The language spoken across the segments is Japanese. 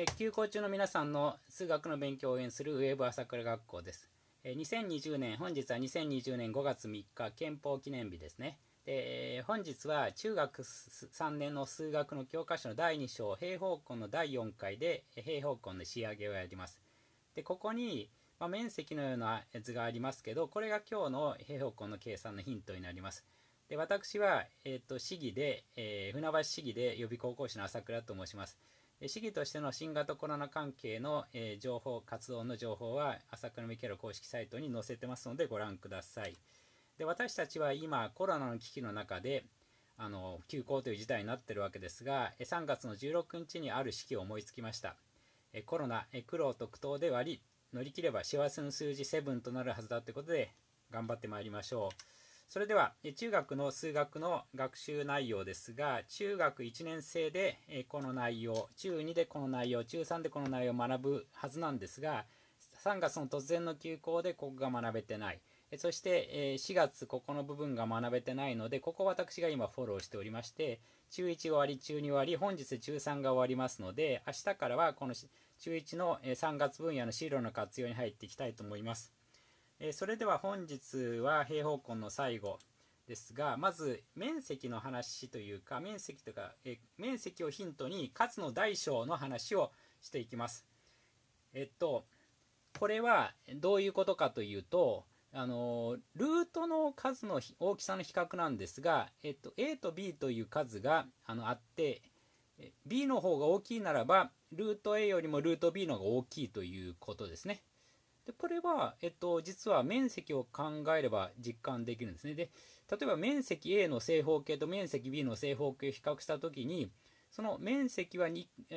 え休校中の皆さんの数学の勉強を応援するウェーブ朝倉学校です。え2020年、本日は2020年5月3日、憲法記念日ですね。えー、本日は中学3年の数学の教科書の第2章平方根の第4回で平方根の仕上げをやりますでここに、まあ、面積のような図がありますけどこれが今日の平方根の計算のヒントになりますで私は、えーと、市議で、えー、船橋市議で予備高校生の朝倉と申します市議としての新型コロナ関係の、え情報、活動の情報は、朝倉未来の公式サイトに載せてますので、ご覧ください。で、私たちは今、コロナの危機の中で、あの、休校という事態になってるわけですが、3月の16日にある式を思いつきました。コロナ、苦労と苦闘で割り、乗り切れば幸せの数字7となるはずだということで、頑張ってまいりましょう。それでは中学の数学の学習内容ですが中学1年生でこの内容中2でこの内容中3でこの内容を学ぶはずなんですが3月の突然の休校でここが学べてないそして4月ここの部分が学べてないのでここ私が今フォローしておりまして中1終わり中2終わり本日中3が終わりますので明日からはこの中1の3月分野の資料の活用に入っていきたいと思いますえそれでは本日は平方根の最後ですがまず面積の話というか面積とか、え面積をヒントに数の大小の話をしていきます。えっとこれはどういうことかというとあのルートの数の大きさの比較なんですが、えっと、A と B という数があのあって B の方が大きいならばルート A よりもルート B の方が大きいということですね。でこれは、えっと、実は面積を考えれば実感できるんですね。で、例えば面積 A の正方形と面積 B の正方形を比較したときに、その面積は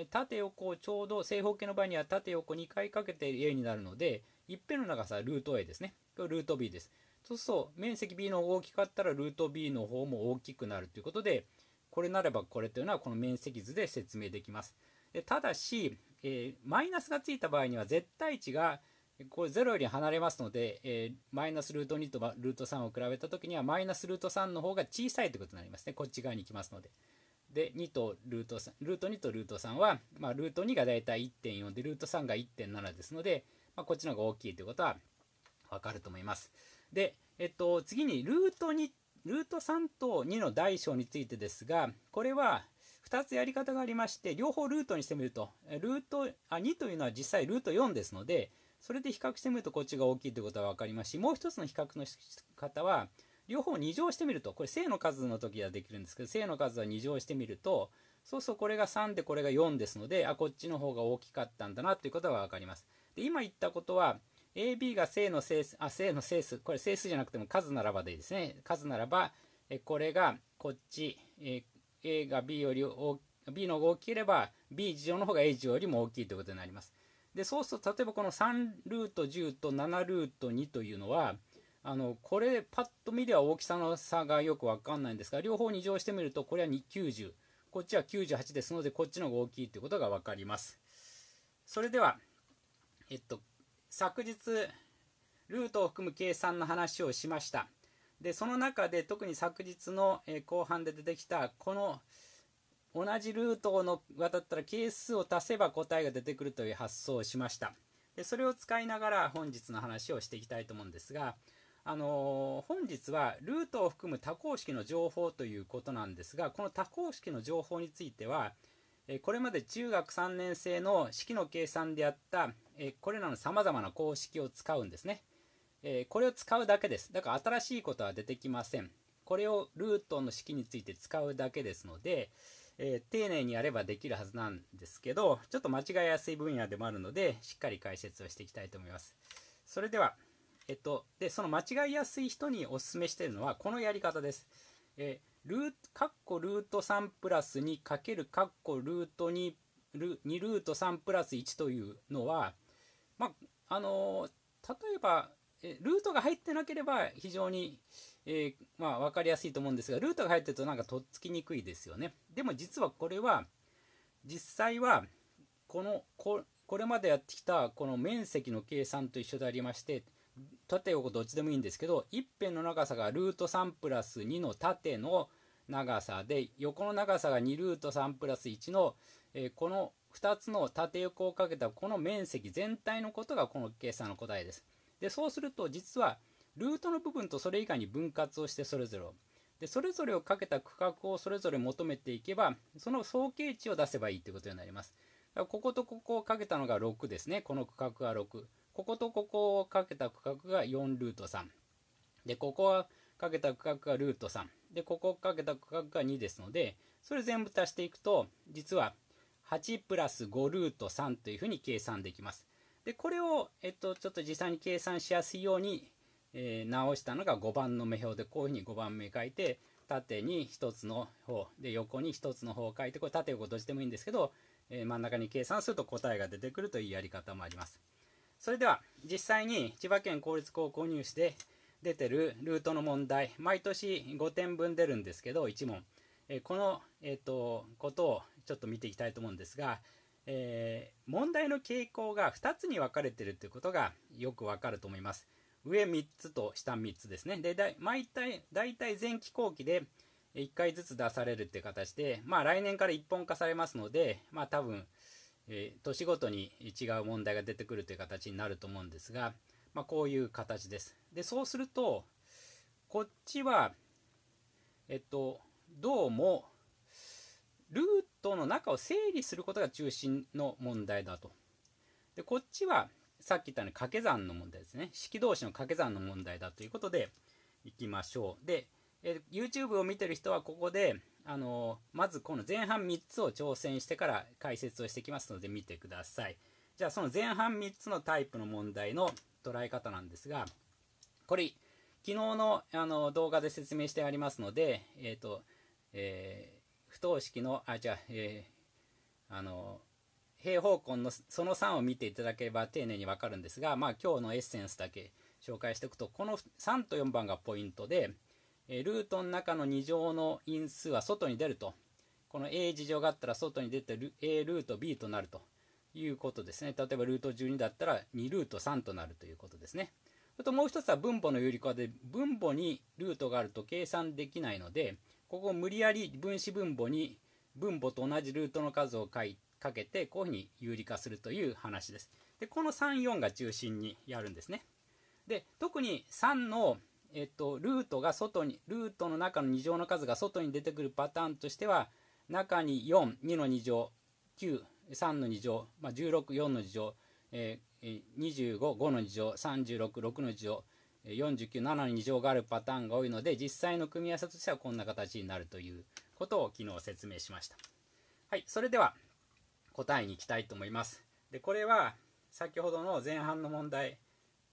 縦横をちょうど正方形の場合には縦横2回かけて A になるので、一辺の長さはルート A ですね。ルート B です。そうすると、面積 B の方が大きかったらルート B の方も大きくなるということで、これなればこれというのはこの面積図で説明できます。でただし、えー、マイナスがついた場合には絶対値がこれ0より離れますので、えー、マイナスルート2とルート3を比べた時にはマイナスルート3の方が小さいということになりますねこっち側に行きますので。で2とルート3ルート2とルート3は、まあ、ルート2がだいたい1.4でルート3が1.7ですので、まあ、こっちの方が大きいということは分かると思います。で、えっと、次にルート2ルート3と2の大小についてですがこれは2つやり方がありまして両方ルートにしてみるとルートあ2というのは実際ルート4ですのでそれで比較してみるとこっちが大きいということは分かりますしもう一つの比較の仕方は両方2乗してみるとこれ正の数の時はできるんですけど正の数は2乗してみるとそうするとこれが3でこれが4ですのであこっちの方が大きかったんだなということが分かります。で今言ったことは AB が正の整数あ正の整数これ整数じゃなくても数ならばでいいですね数ならばえこれがこっちえ A が B より大 B の方が大きければ B 事乗の方が A 事乗よりも大きいということになります。でそうすると例えばこの3ルート10と7ルート2というのはあのこれパッと見では大きさの差がよく分かんないんですが両方に乗してみるとこれは90こっちは98ですのでこっちの方が大きいということが分かりますそれではえっと昨日ルートを含む計算の話をしましたでその中で特に昨日の後半で出てきたこの同じルートを渡ったら係数を足せば答えが出てくるという発想をしましたでそれを使いながら本日の話をしていきたいと思うんですが、あのー、本日はルートを含む多項式の情報ということなんですがこの多項式の情報についてはこれまで中学3年生の式の計算であったこれらのさまざまな公式を使うんですねこれを使うだけですだから新しいことは出てきませんこれをルートの式について使うだけですので、えー、丁寧にやればできるはずなんですけど、ちょっと間違いやすい分野でもあるので、しっかり解説をしていきたいと思います。それでは、えっと、で、その間違いやすい人にお勧めしているのは、このやり方です。えー、ルート、カッコルート3プラス2かけるカッコルート2、ル2ルート3プラス1というのは、まあ、あのー、例えば、えルートが入ってなければ非常にえー、まあ、分かりやすいと思うんですがルートが入ってるとなんかとっつきにくいですよねでも実はこれは実際はこのこれまでやってきたこの面積の計算と一緒でありまして縦横どっちでもいいんですけど一辺の長さがルート3プラス2の縦の長さで横の長さが2ルート3プラス1の、えー、この2つの縦横をかけたこの面積全体のことがこの計算の答えです。でそうすると実はルートの部分とそれ以外に分割をしてそれぞれをでそれぞれをかけた区画をそれぞれ求めていけばその総計値を出せばいいということになりますこことここをかけたのが6ですねこの区画が6こことここをかけた区画が4ルート3でここはかけた区画がルート3でここをかけた区画が2ですのでそれ全部足していくと実は8プラス5ルート3というふうに計算できますでこれを、えっと、ちょっと実際に計算しやすいようにえー、直したのが5番の目標でこういうふうに5番目書いて縦に1つの方で横に1つの方を書いてこれ縦横どっちでもいいんですけど、えー、真ん中に計算すると答えが出てくるというやり方もありますそれでは実際に千葉県公立高校入試で出てるルートの問題毎年5点分出るんですけど1問、えー、この、えーと、ことをちょっと見ていきたいと思うんですが、え問題の傾向が2つに分かれてるということがよくわかると思います上3つと下3つですね。で、だ毎体、大体前期後期で1回ずつ出されるっていう形で、まあ来年から一本化されますので、まあ多分、えー、年ごとに違う問題が出てくるという形になると思うんですが、まあこういう形です。で、そうすると、こっちは、えっと、どうも、ルートの中を整理することが中心の問題だと。で、こっちは、さっき言ったように掛け算の問題ですね。式同士の掛け算の問題だということで、いきましょう。で、え YouTube を見てる人はここで、あのー、まずこの前半3つを挑戦してから解説をしてきますので見てください。じゃあその前半3つのタイプの問題の捉え方なんですが、これ、昨日のあの動画で説明してありますので、えっ、ー、と、えー、不等式の、あ、じゃあ、えー、あのー平方根のその3を見ていただければ丁寧にわかるんですが、まあ、今日のエッセンスだけ紹介しておくとこの3と4番がポイントで、えルートの中の2乗の因数は外に出るとこの A 事情があったら外に出て A ルート B となるということですね例えばルート12だったら2ルート3となるということですねそれともう一つは分母の有理化で分母にルートがあると計算できないのでここを無理やり分子分母に分母と同じルートの数を書いかけてこういうふうに有利化するという話です。でこの34が中心にやるんですね。で特に3の、えっと、ルートが外にルートの中の2乗の数が外に出てくるパターンとしては中に42の2乗93の2乗、まあ、164の2乗、えー、255の2乗366の2乗497の2乗があるパターンが多いので実際の組み合わせとしてはこんな形になるということを昨日説明しました。はい、それでは答えにいきたいと思います。でこれは先ほどの前半の問題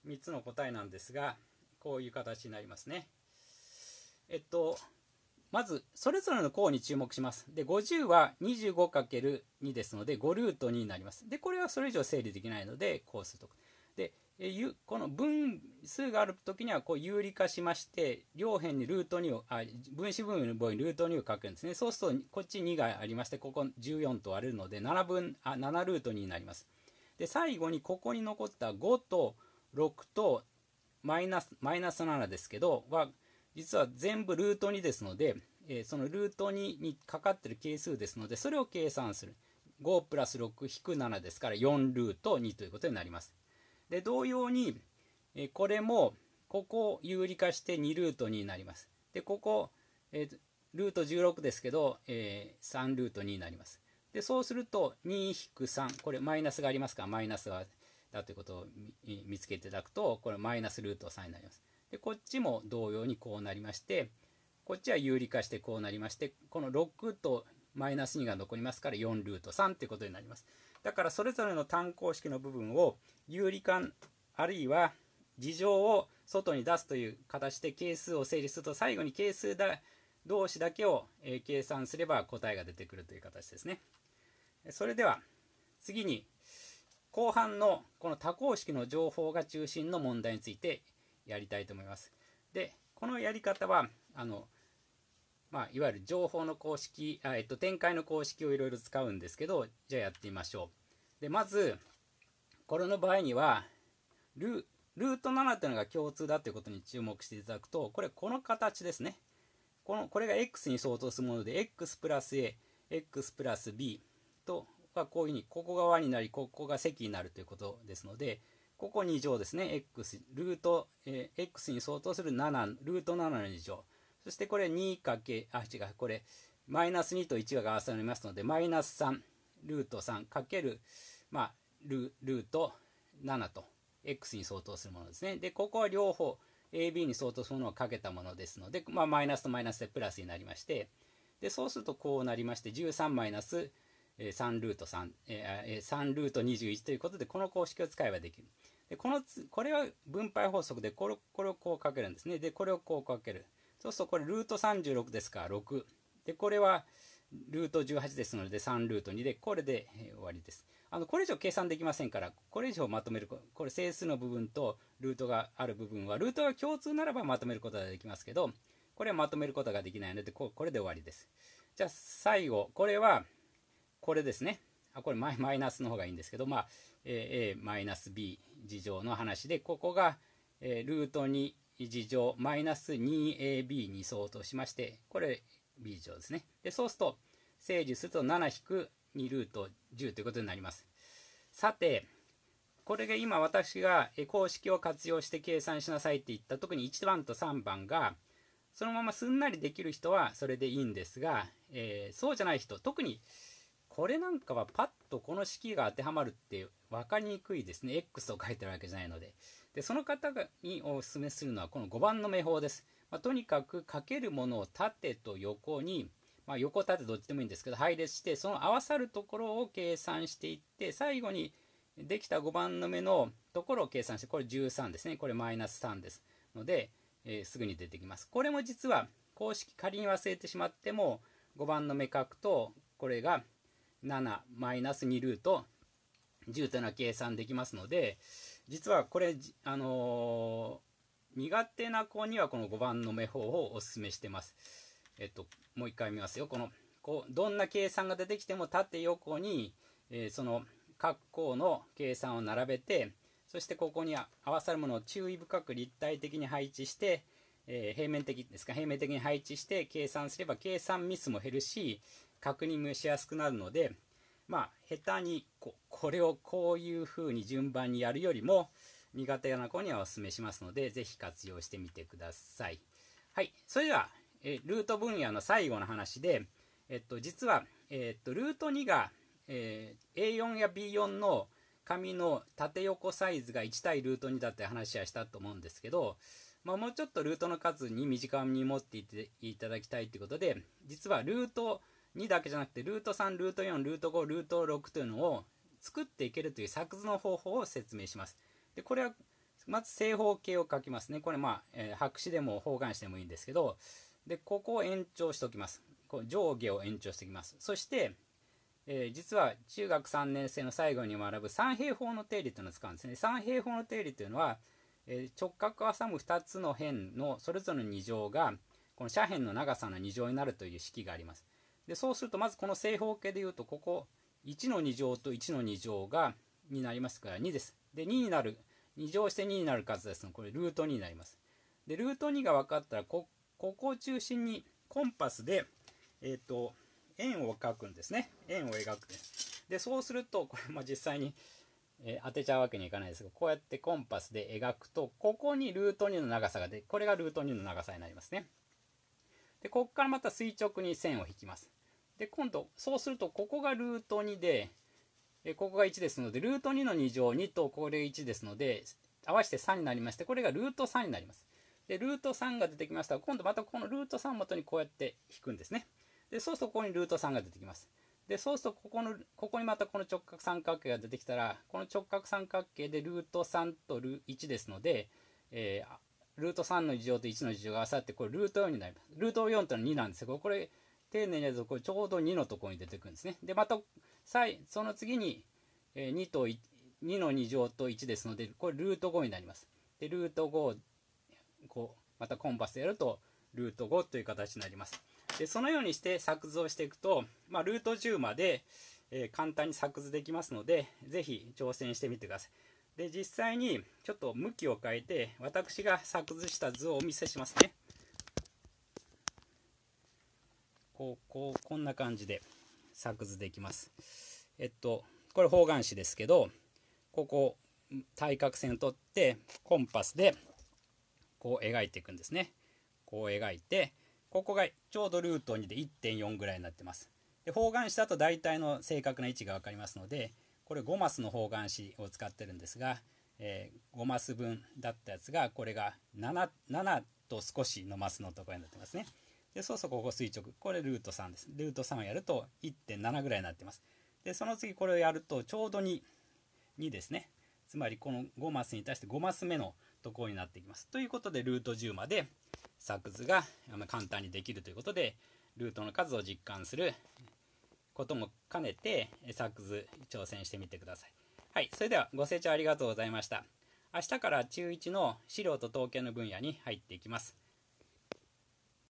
3つの答えなんですがこういう形になりますね。えっとまずそれぞれの項に注目します。で50は 25×2 ですので5ルート2になります。でこれはそれ以上整理できないのでこうすると。でこの分数がある時にはこう有理化しまして両辺にルート2をあ分子分母にルート2を書くんですねそうするとこっち2がありましてここ14と割れるので7分あ7ルート2になりますで最後にここに残った5と6とマイナスマイナス7ですけどは実は全部ルート2ですので、えー、そのルート2にかかってる係数ですのでそれを計算する5プラス6引く7ですから4ルート2ということになりますで同様に、えこれもここを有理化して2ルート2になりますでここ、えルート16ですけど、えー、3ルート2になりますでそうすると2-3これマイナスがありますからマイナスはだということを見つけていただくとこれマイナスルート3になりますでこっちも同様にこうなりましてこっちは有理化してこうなりましてこの6とマイナス2が残りますから4ルート3ということになりますだからそれぞれの単項式の部分を有理感あるいは事情を外に出すという形で係数を整理すると最後に係数だ同士だけを、え計算すれば答えが出てくるという形ですね。それでは次に後半のこの多項式の情報が中心の問題についてやりたいと思います。でこのやり方はあの、まあ、いわゆる情報の公式あ、えっと、展開の公式をいろいろ使うんですけどじゃあやってみましょう。でまずこれの場合にはルート7っていうのが共通だっていうことに注目していただくとこれこの形ですねこのこれが x に相当するもので x プラス ax プラス b とはこういうふうにここが和になりここが積になるということですのでここ2乗ですね x ルート、えー、x に相当する7ルート7の2乗そしてこれ2かけあ違うこれマイナス2と1が合わされますのでマイナス3ルート3かけるまあルート7と x に相当するものですね。で、ここは両方 ab に相当するものをかけたものですので、まあ、マイナスとマイナスでプラスになりまして、で、そうするとこうなりまして、13マイナス3ルート3、え3ルート21ということで、この公式を使えばできる。で、このつ、これは分配法則で、これこれをこうかけるんですね。で、これをこうかける。そうすると、これルート36ですから6。で、これはルート18ですので、3ルート2で、これで終わりです。あのこれ以上計算できませんからこれ以上まとめるこれ整数の部分とルートがある部分はルートが共通ならばまとめることができますけどこれはまとめることができないのでここれで終わりですじゃあ最後これはこれですねあこれマイマイナスの方がいいんですけどまあ a マイナス b 事乗の話でここが、えルート2事乗マイナス 2ab に相当しましてこれ b 乗ですねでそうすると整理すると7引く2ルート10ということになります。さて、これが今私が公式を活用して計算しなさいって言った特に1番と3番がそのまますんなりできる人はそれでいいんですが、えー、そうじゃない人特にこれなんかはパッとこの式が当てはまるって分かりにくいですね X を書いてるわけじゃないのででその方にお勧めするのはこの5番の名法です、まあ、とにかくかけるものを縦と横にまあ、横縦どっちでもいいんですけど配列してその合わさるところを計算していって最後にできた5番の目のところを計算してこれ13ですねこれマイナス3ですので、えー、すぐに出てきますこれも実は公式仮に忘れてしまっても5番の目書くとこれが7マイナス2ルート10というのは計算できますので実はこれあのー、苦手な子にはこの5番の目法をおすすめしてますえっともう一回見ますよこのこうどんな計算が出てきても縦横に、えー、その括弧の計算を並べてそしてここに合わさるものを注意深く立体的に配置して、えー、平面的ですか平面的に配置して計算すれば計算ミスも減るし確認もしやすくなるのでまあ下手にここれをこういうふうに順番にやるよりも苦手な子にはお勧めしますので是非活用してみてください。はい、それではえルート分野の最後の話で、えっと、実は、えっと、ルート2が、えー、A4 や B4 の紙の縦横サイズが1対ルート2だって話はしたと思うんですけど、まあ、もうちょっとルートの数に短めに持っていていただきたいということで実はルート2だけじゃなくてルート3ルート4ルート5ルート6というのを作っていけるという作図の方法を説明しますでこれはまず正方形を書きますねこれまあ、えー、白紙でも方眼紙でもいいんですけどで、ここを延長しておきます。こう上下を延長しておきます。そして、えー、実は中学3年生の最後に学ぶ三平方の定理というのを使うんですね。三平方の定理というのは、えー、直角を挟む2つの辺のそれぞれの2乗がこの斜辺の長さの2乗になるという式があります。でそうするとまずこの正方形でいうとここ1の2乗と1の2乗がになりますから2です。で2になる2乗して2になる数ですのこれルート2になります。でルート2が分かったらこここを中心にコンパスで、えっ、ー、と、円を描くんですね。円を描くです。で、そうすると、これも実際に、えー、当てちゃうわけにいかないですが、こうやってコンパスで描くと、ここにルート2の長さがで、これがルート2の長さになりますね。で、ここからまた垂直に線を引きます。で、今度、そうすると、ここがルート2で、えここが1ですので、ルート2の2乗2とこれ1ですので、合わせて3になりまして、これがルート3になります。で、ルート3が出てきました今度またこのルート3元にこうやって引くんですね。で、そうするとここにルート3が出てきます。で、そうするとここの、ここにまたこの直角三角形が出てきたら、この直角三角形でルート3とル1ですので、えー、ルート3の2乗と1の事乗が合わさって、これルート4になります。ルート4というのは2なんですけど、これ、丁寧にやると、これちょうど2のところに出てくるんですね。で、また、その次に、えー、2と2の2乗と1ですので、これルート5になります。で、ルート5こうまたコンパスでやるとルート5という形になりますでそのようにして作図をしていくと、まあ、ルート10まで、えー、簡単に作図できますのでぜひ挑戦してみてくださいで実際にちょっと向きを変えて私が作図した図をお見せしますねこうこうこんな感じで作図できますえっとこれ方眼紙ですけどここ対角線を取ってコンパスでこう描いていくんですね。こう描いて、ここがちょうどルート2で1.4ぐらいになってます。で方眼紙だと大体の正確な位置が分かりますので、これ5マスの方眼紙を使ってるんですが、えー、5マス分だったやつが、これが 7, 7と少しのマスのところになってますね。で、そうそうここ垂直。これルート3です。ルート3をやると1.7ぐらいになってます。で、その次これをやるとちょうど2、2ですね。つまりこの5マスに対して5マス目のところになってきます。ということで、ルート10まで作図が簡単にできるということで、ルートの数を実感することも兼ねて、作図挑戦してみてください。はい、それではご清聴ありがとうございました。明日から中1の資料と統計の分野に入っていきます。